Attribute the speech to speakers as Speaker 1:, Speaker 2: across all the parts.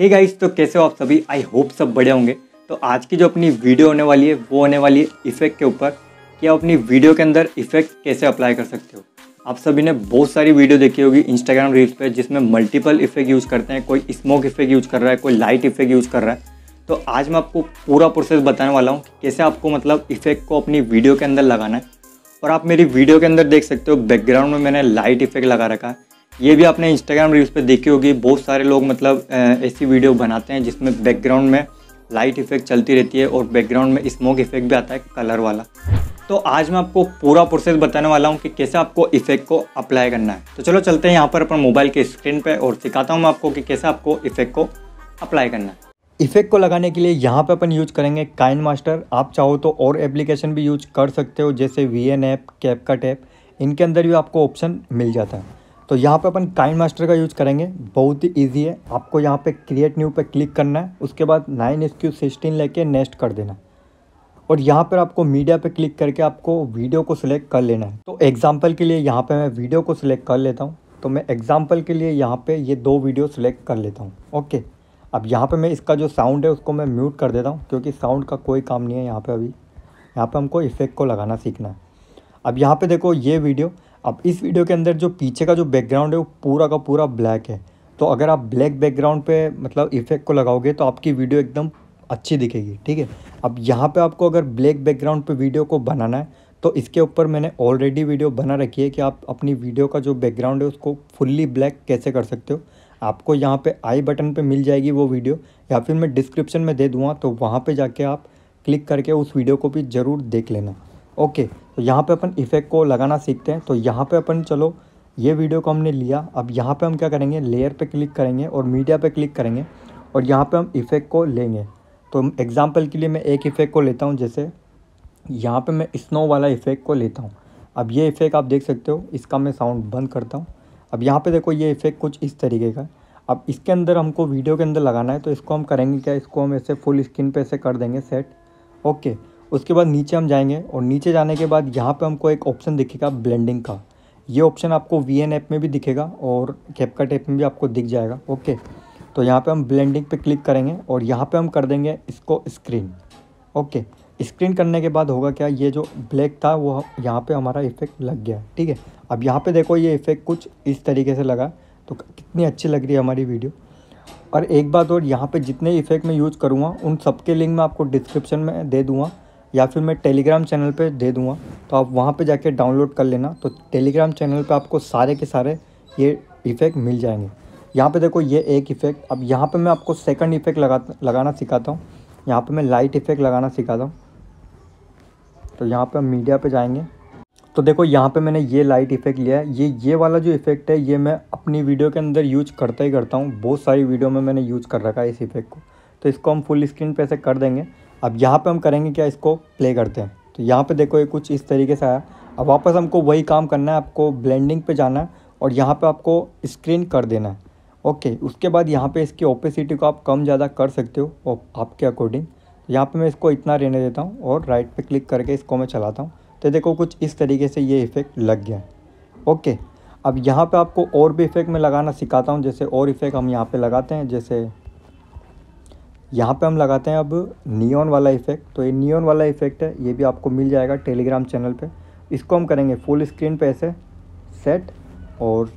Speaker 1: hey guys तो कैसे हो आप सभी आई होप सब बड़े होंगे तो आज की जो अपनी वीडियो होने वाली है वो होने वाली है इफेक्ट के ऊपर कि आप अपनी वीडियो के अंदर इफेक्ट कैसे अप्लाई कर सकते हो आप सभी ने बहुत सारी वीडियो देखी होगी इंस्टाग्राम रील्स पे जिसमें मल्टीपल इफेक्ट यूज़ करते हैं कोई स्मोक इफेक्ट यूज़ कर रहा है कोई लाइट इफेक्ट यूज़ कर रहा है तो आज मैं आपको पूरा प्रोसेस बताने वाला हूँ कैसे आपको मतलब इफेक्ट को अपनी वीडियो के अंदर लगाना है और आप मेरी वीडियो के अंदर देख सकते हो बैकग्राउंड में मैंने लाइट इफेक्ट लगा रखा है ये भी आपने इंस्टाग्राम रील्स पे देखी होगी बहुत सारे लोग मतलब ऐसी वीडियो बनाते हैं जिसमें बैकग्राउंड में लाइट इफेक्ट चलती रहती है और बैकग्राउंड में स्मोक इफेक्ट भी आता है कलर वाला तो आज मैं आपको पूरा प्रोसेस बताने वाला हूँ कि कैसे आपको इफेक्ट को अप्लाई करना है तो चलो चलते हैं यहाँ पर अपन मोबाइल के स्क्रीन पर और सिखाता हूँ मैं आपको कि कैसे आपको इफेक्ट को अप्लाई करना है इफेक्ट को लगाने के लिए यहाँ पे अपन यूज करेंगे काइन मास्टर आप चाहो तो और एप्लीकेशन भी यूज कर सकते हो जैसे V N app cap app इनके अंदर भी आपको ऑप्शन मिल जाता है तो यहाँ पे अपन काइन मास्टर का यूज़ करेंगे बहुत ही ईजी है आपको यहाँ पे क्रिएट न्यू पे क्लिक करना है उसके बाद नाइन एस क्यू सिक्सटीन लेके नेक्स्ट कर देना है और यहाँ पर आपको मीडिया पे क्लिक करके आपको वीडियो को सिलेक्ट कर लेना है तो एग्जाम्पल के लिए यहाँ पर मैं वीडियो को सिलेक्ट कर लेता हूँ तो मैं एग्जाम्पल के लिए यहाँ पर ये दो वीडियो सिलेक्ट कर लेता हूँ ओके अब यहाँ पर मैं इसका जो साउंड है उसको मैं म्यूट कर देता हूँ क्योंकि साउंड का कोई काम नहीं है यहाँ पर अभी यहाँ पर हमको इफेक्ट को लगाना सीखना है अब यहाँ पर देखो ये वीडियो अब इस वीडियो के अंदर जो पीछे का जो बैकग्राउंड है वो पूरा का पूरा ब्लैक है तो अगर आप ब्लैक बैकग्राउंड पे मतलब इफेक्ट को लगाओगे तो आपकी वीडियो एकदम अच्छी दिखेगी ठीक है अब यहाँ पे आपको अगर ब्लैक बैकग्राउंड पे वीडियो को बनाना है तो इसके ऊपर मैंने ऑलरेडी वीडियो बना रखी है कि आप अपनी वीडियो का जो बैकग्राउंड है उसको फुल्ली ब्लैक कैसे कर सकते हो आपको यहाँ पर आई बटन पर मिल जाएगी वो वीडियो या फिर मैं डिस्क्रिप्शन में दे दूँगा तो वहाँ पर जाके आप क्लिक करके उस वीडियो को भी ज़रूर देख लेना ओके तो यहाँ पे अपन इफ़ेक्ट को लगाना सीखते हैं तो यहाँ पे अपन चलो ये वीडियो को हमने लिया अब यहाँ पे हम क्या करेंगे लेयर पे क्लिक करेंगे और मीडिया पे क्लिक करेंगे और यहाँ पे हम इफ़ेक्ट को लेंगे तो एग्ज़ाम्पल के लिए मैं एक इफ़ेक्ट को लेता हूँ जैसे यहाँ पे मैं स्नो वाला इफ़ेक्ट को लेता हूँ अब ये इफ़ेक्ट आप देख सकते हो इसका मैं साउंड बंद करता हूँ अब यहाँ पर देखो ये इफ़ेक्ट कुछ इस तरीके का अब इसके अंदर हमको वीडियो के अंदर लगाना है तो इसको हम करेंगे क्या इसको हम ऐसे फुल स्क्रीन पे ऐसे कर देंगे सेट ओके उसके बाद नीचे हम जाएंगे और नीचे जाने के बाद यहाँ पे हमको एक ऑप्शन दिखेगा ब्लेंडिंग का ये ऑप्शन आपको वी एन ऐप में भी दिखेगा और कैपकट ऐप में भी आपको दिख जाएगा ओके तो यहाँ पे हम ब्लेंडिंग पे क्लिक करेंगे और यहाँ पे हम कर देंगे इसको स्क्रीन ओके स्क्रीन करने के बाद होगा क्या ये जो ब्लैक था वो यहाँ पर हमारा इफेक्ट लग गया ठीक है अब यहाँ पर देखो ये इफेक्ट कुछ इस तरीके से लगा तो कितनी अच्छी लग रही है हमारी वीडियो और एक बात और यहाँ पर जितने इफेक्ट मैं यूज़ करूँगा उन सब लिंक मैं आपको डिस्क्रिप्शन में दे दूँगा या फिर मैं टेलीग्राम चैनल पे दे दूँगा तो आप वहाँ पे जाके डाउनलोड कर लेना तो टेलीग्राम चैनल पे आपको सारे के सारे ये इफ़ेक्ट मिल जाएंगे यहाँ पे देखो ये एक इफ़ेक्ट अब यहाँ पे मैं आपको सेकंड इफ़ेक्ट लगा लगाना सिखाता हूँ यहाँ पे मैं लाइट इफ़ेक्ट लगाना सिखाता हूँ तो यहाँ पर मीडिया पर जाएंगे तो देखो यहाँ पर मैंने ये लाइट इफ़ेक्ट लिया है ये ये वाला जो इफ़ेक्ट है ये मैं अपनी वीडियो के अंदर यूज करता ही करता हूँ बहुत सारी वीडियो में मैंने यूज़ कर रखा है इस इफ़ेक्ट को तो इसको हम फुल स्क्रीन पे ऐसे कर देंगे अब यहाँ पे हम करेंगे क्या इसको प्ले करते हैं तो यहाँ पे देखो ये कुछ इस तरीके से आया अब वापस हमको वही काम करना है आपको ब्लेंडिंग पे जाना है और यहाँ पे आपको स्क्रीन कर देना है ओके उसके बाद यहाँ पे इसकी ओपेसिटी को आप कम ज़्यादा कर सकते हो आपके अकॉर्डिंग तो यहाँ पर मैं इसको इतना रहने देता हूँ और राइट पर क्लिक करके इसको मैं चलाता हूँ तो देखो कुछ इस तरीके से ये इफ़ेक्ट लग गया ओके अब यहाँ पे आपको और भी इफ़ेक्ट में लगाना सिखाता हूँ जैसे और इफ़ेक्ट हम यहाँ पे लगाते हैं जैसे यहाँ पे हम लगाते हैं अब नियॉन वाला इफ़ेक्ट तो ये नियॉन वाला इफ़ेक्ट है ये भी आपको मिल जाएगा टेलीग्राम चैनल पे इसको हम करेंगे फुल स्क्रीन पे ऐसे सेट और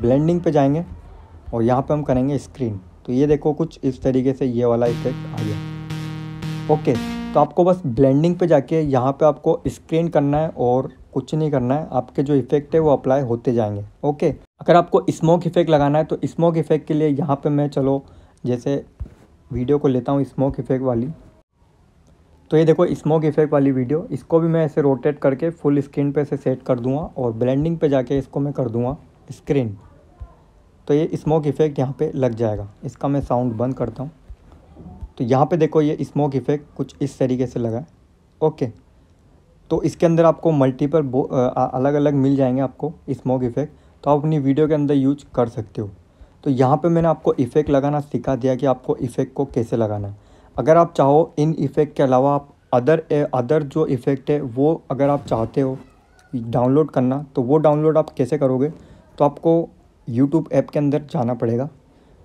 Speaker 1: ब्लेंडिंग पे जाएंगे और यहाँ पे हम करेंगे स्क्रीन तो ये देखो कुछ इस तरीके से ये वाला इफ़ेक्ट आ गया ओके तो आपको बस ब्लेंडिंग पे जाके यहाँ पर आपको स्क्रीन करना है और कुछ नहीं करना है आपके जो इफ़ेक्ट है वो अप्लाई होते जाएंगे ओके अगर आपको स्मोक इफ़ेक्ट लगाना है तो स्मोक इफ़ेक्ट के लिए यहाँ पर मैं चलो जैसे वीडियो को लेता हूँ स्मोक इफ़ेक्ट वाली तो ये देखो स्मोक इफ़ेक्ट वाली वीडियो इसको भी मैं ऐसे रोटेट करके फुल स्क्रीन पे से सेट कर दूँगा और ब्लेंडिंग पे जाके इसको मैं कर दूँगा स्क्रीन तो ये स्मोक इफ़ेक्ट यहाँ पे लग जाएगा इसका मैं साउंड बंद करता हूँ तो यहाँ पे देखो ये स्मोक इफ़ेक्ट कुछ इस तरीके से लगा है ओके तो इसके अंदर आपको मल्टीपल अलग अलग मिल जाएंगे आपको स्मोक इफ़ेक्ट तो आप अपनी वीडियो के अंदर यूज कर सकते हो तो यहाँ पे मैंने आपको इफ़ेक्ट लगाना सिखा दिया कि आपको इफ़ेक्ट को कैसे लगाना है अगर आप चाहो इन इफ़ेक्ट के अलावा आप अदर अदर जो इफ़ेक्ट है वो अगर आप चाहते हो डाउनलोड करना तो वो डाउनलोड आप कैसे करोगे तो आपको यूट्यूब ऐप के अंदर जाना पड़ेगा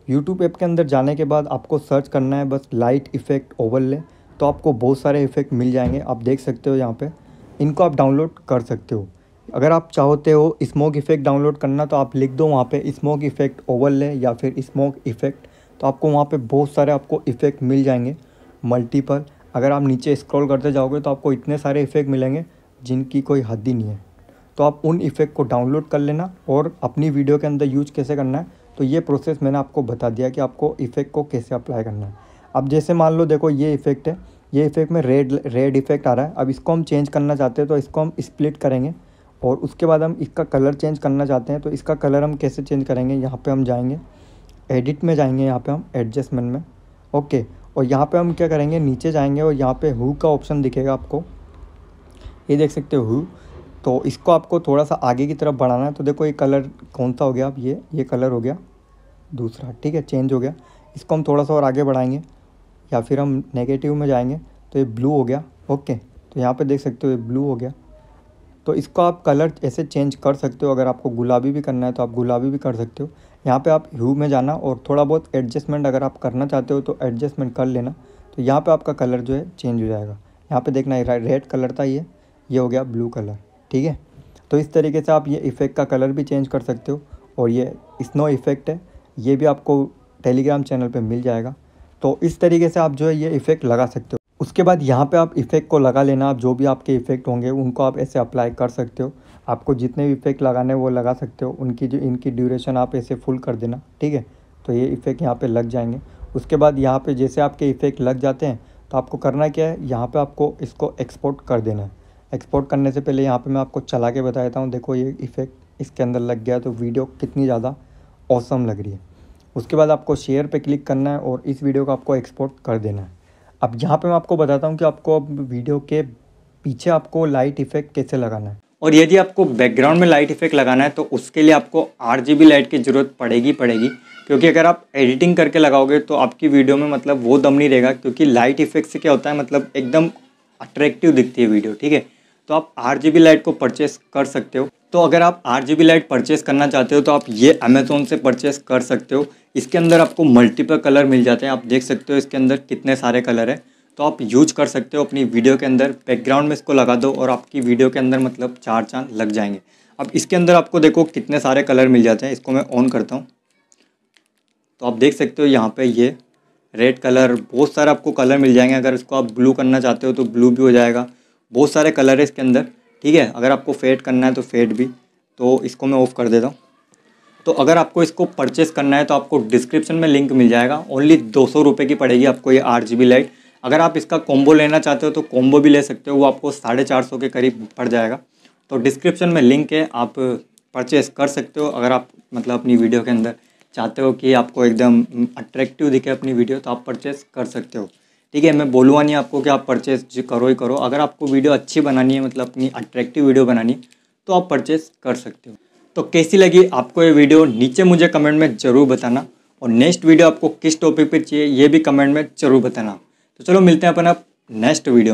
Speaker 1: यूट्यूब ऐप के अंदर जाने के बाद आपको सर्च करना है बस लाइट इफ़ेक्ट ओवरले तो आपको बहुत सारे इफ़ेक्ट मिल जाएंगे आप देख सकते हो यहाँ पर इनको आप डाउनलोड कर सकते हो अगर आप चाहते हो स्मोक इफ़ेक्ट डाउनलोड करना तो आप लिख दो वहाँ पे स्मोक इफ़ेक्ट ओवरले या फिर स्मोक इफ़ेक्ट तो आपको वहाँ पे बहुत सारे आपको इफ़ेक्ट मिल जाएंगे मल्टीपल अगर आप नीचे स्क्रॉल करते जाओगे तो आपको इतने सारे इफ़ेक्ट मिलेंगे जिनकी कोई हद ही नहीं है तो आप उन इफ़ेक्ट को डाउनलोड कर लेना और अपनी वीडियो के अंदर यूज कैसे करना है तो ये प्रोसेस मैंने आपको बता दिया कि आपको इफ़ेक्ट को कैसे अप्लाई करना है अब जैसे मान लो देखो ये इफ़ेक्ट है ये इफ़ेक्ट में रेड रेड इफ़ेक्ट आ रहा है अब इसको हम चेंज करना चाहते हैं तो इसको हम स्प्लिट करेंगे और उसके बाद हम इसका कलर चेंज करना चाहते हैं तो इसका कलर हम कैसे चेंज करेंगे यहाँ पे हम जाएंगे एडिट में जाएंगे यहाँ पे हम एडजस्टमेंट में ओके और यहाँ पे हम क्या करेंगे नीचे जाएंगे और यहाँ पे हु का ऑप्शन दिखेगा आपको ये देख सकते हो हु तो इसको आपको थोड़ा सा आगे की तरफ बढ़ाना है तो देखो ये कलर कौन सा हो गया आप ये ये कलर हो गया दूसरा ठीक है चेंज हो गया इसको हम थोड़ा सा और आगे बढ़ाएंगे या फिर हम नेगेटिव में जाएंगे तो ये ब्लू हो गया ओके तो यहाँ पे देख सकते हो ये ब्लू हो गया तो इसको आप कलर ऐसे चेंज कर सकते हो अगर आपको गुलाबी भी करना है तो आप गुलाबी भी कर सकते हो यहाँ पे आप ह्यू में जाना और थोड़ा बहुत एडजस्टमेंट अगर आप करना चाहते हो तो एडजस्टमेंट कर लेना तो यहाँ पे आपका कलर जो है चेंज हो जाएगा यहाँ पे देखना है रेड कलर था ये ये हो गया ब्लू कलर ठीक है तो इस तरीके से आप ये इफ़ेक्ट का कलर भी चेंज कर सकते हो और ये स्नो इफ़ेक्ट है ये भी आपको टेलीग्राम चैनल पर मिल जाएगा तो इस तरीके से आप जो है ये इफ़ेक्ट लगा सकते हो उसके बाद यहाँ पे आप इफ़ेक्ट को लगा लेना आप जो भी आपके इफ़ेक्ट होंगे उनको आप ऐसे अप्लाई कर सकते हो आपको जितने भी इफ़ेक्ट लगाने वो लगा सकते हो उनकी जो इनकी ड्यूरेशन आप ऐसे फुल कर देना ठीक है तो ये इफ़ेक्ट यहाँ पे लग जाएंगे उसके बाद यहाँ पे जैसे आपके इफ़ेक्ट लग जाते हैं तो आपको करना क्या है यहाँ पर आपको इसको एक्सपोर्ट कर देना है एक्सपोर्ट करने से पहले यहाँ पर मैं आपको चला के बता देता हूँ देखो ये इफ़ेक्ट इसके अंदर लग गया तो वीडियो कितनी ज़्यादा औसम लग रही है उसके बाद आपको शेयर पर क्लिक करना है और इस वीडियो को आपको एक्सपोर्ट कर देना है अब यहाँ पे मैं आपको बताता हूँ कि आपको अब वीडियो के पीछे आपको लाइट इफेक्ट कैसे लगाना है और यदि आपको बैकग्राउंड में लाइट इफेक्ट लगाना है तो उसके लिए आपको आर लाइट की ज़रूरत पड़ेगी पड़ेगी क्योंकि अगर आप एडिटिंग करके लगाओगे तो आपकी वीडियो में मतलब वो दम नहीं रहेगा क्योंकि लाइट इफेक्ट से क्या होता है मतलब एकदम अट्रैक्टिव दिखती है वीडियो ठीक है तो आप आर लाइट को परचेस कर सकते हो तो अगर आप आठ जी लाइट परचेस करना चाहते हो तो आप ये अमेजोन से परचेस कर सकते हो इसके अंदर आपको मल्टीपल कलर मिल जाते हैं आप देख सकते हो इसके अंदर कितने सारे कलर हैं तो आप यूज कर सकते हो अपनी वीडियो के अंदर बैकग्राउंड में इसको लगा दो और आपकी वीडियो के अंदर मतलब चार चांद लग जाएंगे अब इसके अंदर आपको देखो कितने सारे कलर मिल जाते हैं इसको मैं ऑन करता हूँ तो आप देख सकते हो यहाँ पर ये रेड कलर बहुत सारे आपको कलर मिल जाएंगे अगर इसको आप ब्लू करना चाहते हो तो ब्लू भी हो जाएगा बहुत सारे कलर है इसके अंदर ठीक है अगर आपको फेड करना है तो फेड भी तो इसको मैं ऑफ़ कर देता हूँ तो अगर आपको इसको परचेस करना है तो आपको डिस्क्रिप्शन में लिंक मिल जाएगा ओनली दो सौ रुपये की पड़ेगी आपको ये आठ जी लाइट अगर आप इसका कॉम्बो लेना चाहते हो तो कॉम्बो भी ले सकते हो वो आपको साढ़े चार सौ के करीब पड़ जाएगा तो डिस्क्रिप्शन में लिंक है आप परचेस कर सकते हो अगर आप मतलब अपनी वीडियो के अंदर चाहते हो कि आपको एकदम अट्रैक्टिव दिखे अपनी वीडियो तो आप परचेस कर सकते हो ठीक है मैं बोलूँगा नहीं आपको कि आप परचेज करो ही करो अगर आपको वीडियो अच्छी बनानी है मतलब अपनी अट्रैक्टिव वीडियो बनानी तो आप परचेज कर सकते हो तो कैसी लगी आपको ये वीडियो नीचे मुझे कमेंट में ज़रूर बताना और नेक्स्ट वीडियो आपको किस टॉपिक पर चाहिए ये भी कमेंट में ज़रूर बताना तो चलो मिलते हैं अपन आप नेक्स्ट वीडियो